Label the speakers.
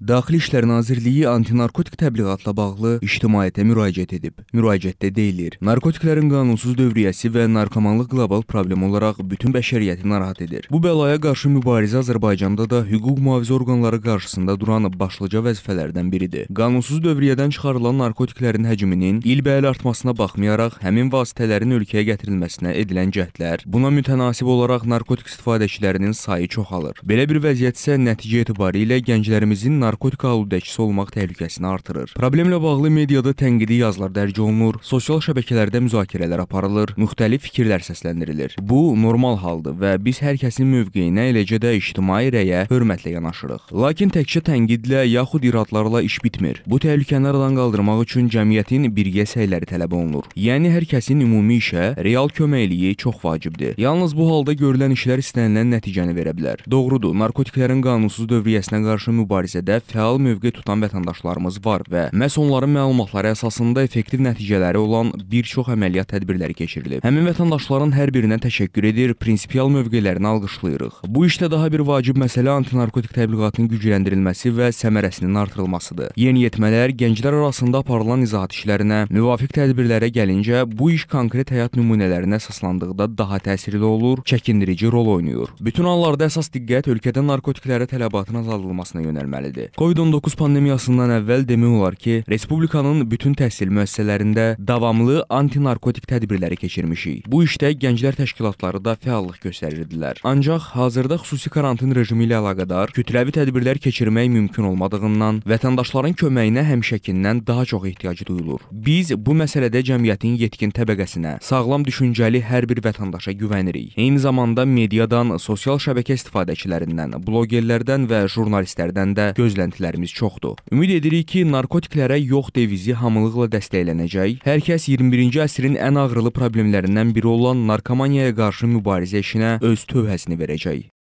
Speaker 1: Daxili İşlər Nazirliyi antinarkotik təbliğatla bağlı ictimaiyyətə müraciət edib. Müraciətdə deyilir, narkotiklərin qanunsuz dövriyyəsi və narkomanlıq qlobal problem olaraq bütün bəşəriyyəti narahat edir. Bu bəlaya qarşı mübarizə Azərbaycanda da hüquq mühafizə orqanları qarşısında duran başlıca vəzifələrdən biridir. Qanunsuz dövriyyədən çıxarılan narkotiklərin həcminin ilbəil artmasına baxmayaraq, həmin vasitələrin ölkəyə gətirilməsinə edilən cəhdlər, buna mütənasib olaraq narkotik istifadəçilərinin sayı çoxalır. Belə bir vəziyyət isə nəticə etibarilə gənclərimizin narkotik aludəçisi olmaq təhlükəsini artırır. Problemlə bağlı mediada tənqidi yazılar dərc olunur, sosial şəbəkələrdə müzakirələr aparılır, müxtəlif fikirlər səsləndirilir. Bu normal haldır və biz hər kəsin mövqeyinə, eləcə də ictimai rəyə hörmətlə yanaşırıq. Lakin təkcə tənqidlə yaxud iradlarla iş bitmir. Bu təhlükəni aradan qaldırmaq üçün cəmiyyətin birgə səyləri tələb olunur. Yəni hər kəsin ümumi işə real köməkliyi çox vacibdir. Yalnız bu halda görülən işlər istənilən nəticəni verə bilər. Doğrudur, narkotiklərin qanunsuz dövriyyəsinə qarşı mübarizədə məsələdə fəal mövqe tutan vətəndaşlarımız var və məhz onların məlumatları əsasında effektiv nəticələri olan bir çox əməliyyat tədbirləri keçirilib. Həmin vətəndaşların hər birinə təşəkkür edir, prinsipial mövqelərini alqışlayırıq. Bu işdə daha bir vacib məsələ antinarkotik təbliğatın gücləndirilməsi və səmərəsinin artırılmasıdır. Yeniyetmələr, gənclər arasında aparılan izahat işlərinə, müvafiq tədbirlərə gəlincə, bu iş konkret həyat nümunələrinə əsaslandıqda daha təsirli olur, çəkindirici rol oynayır. Bütün anlarda əsas diqqət ölkədə narkotiklərə tələbatın azaldılmasına yönəlməlidir. Covid-19 pandemiyasından əvvəl demək olar ki, respublikanın bütün təhsil müəssisələrində davamlı antinarkotik tədbirləri keçirmişik. Bu işdə gənclər təşkilatları da fəallıq göstərirdilər. Ancaq hazırda xüsusi karantin rejimi ilə əlaqədar kütləvi tədbirlər keçirmək mümkün olmadığından vətəndaşların köməyinə həmişəkindən daha çox ehtiyacı duyulur. Biz bu məsələdə cəmiyyətin yetkin təbəqəsinə, sağlam düşüncəli hər bir vətəndaşa güvənirik. Eyni zamanda mediadan, sosial şəbəkə istifadəçilərindən, blogerlərdən və jurnalistlərdən də gözlənilmir gözləntilərimiz çoxdur. Ümid edirik ki, narkotiklərə yox devizi hamılıqla dəstəklənəcək. Hər kəs 21-ci əsrin ən ağrılı problemlərindən biri olan narkomaniyaya qarşı mübarizə işinə öz tövhəsini verəcək.